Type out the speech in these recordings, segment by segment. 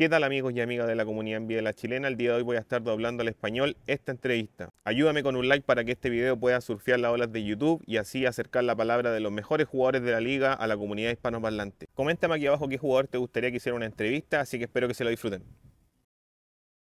¿Qué tal amigos y amigas de la comunidad en la chilena? El día de hoy voy a estar doblando al español esta entrevista. Ayúdame con un like para que este video pueda surfear las olas de YouTube y así acercar la palabra de los mejores jugadores de la liga a la comunidad hispanoparlante. Coméntame aquí abajo qué jugador te gustaría que hiciera una entrevista, así que espero que se lo disfruten.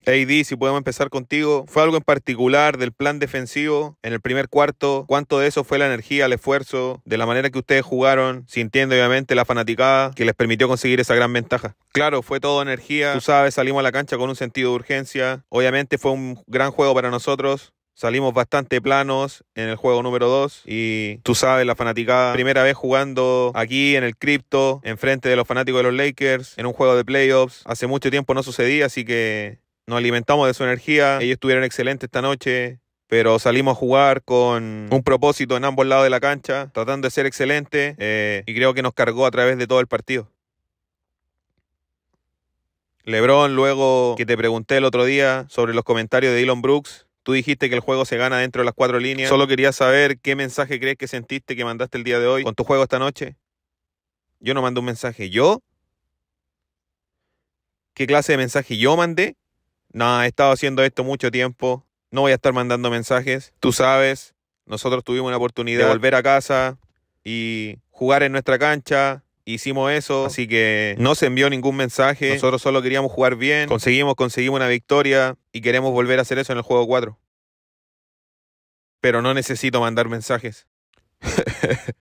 AD, si podemos empezar contigo, ¿fue algo en particular del plan defensivo en el primer cuarto? ¿Cuánto de eso fue la energía, el esfuerzo, de la manera que ustedes jugaron, sintiendo obviamente la fanaticada que les permitió conseguir esa gran ventaja? Claro, fue todo energía, tú sabes, salimos a la cancha con un sentido de urgencia, obviamente fue un gran juego para nosotros, Salimos bastante planos en el juego número 2 y tú sabes, la fanaticada, primera vez jugando aquí en el cripto, enfrente de los fanáticos de los Lakers, en un juego de playoffs, hace mucho tiempo no sucedía, así que nos alimentamos de su energía. Ellos estuvieron excelentes esta noche, pero salimos a jugar con un propósito en ambos lados de la cancha, tratando de ser excelentes eh, y creo que nos cargó a través de todo el partido. Lebron, luego que te pregunté el otro día sobre los comentarios de Elon Brooks, tú dijiste que el juego se gana dentro de las cuatro líneas. Solo quería saber qué mensaje crees que sentiste que mandaste el día de hoy con tu juego esta noche. Yo no mandé un mensaje. ¿Yo? ¿Qué clase de mensaje yo mandé? no, he estado haciendo esto mucho tiempo, no voy a estar mandando mensajes, tú sabes, nosotros tuvimos la oportunidad de volver a casa y jugar en nuestra cancha, hicimos eso, así que no se envió ningún mensaje, nosotros solo queríamos jugar bien, conseguimos, conseguimos una victoria y queremos volver a hacer eso en el juego 4. Pero no necesito mandar mensajes.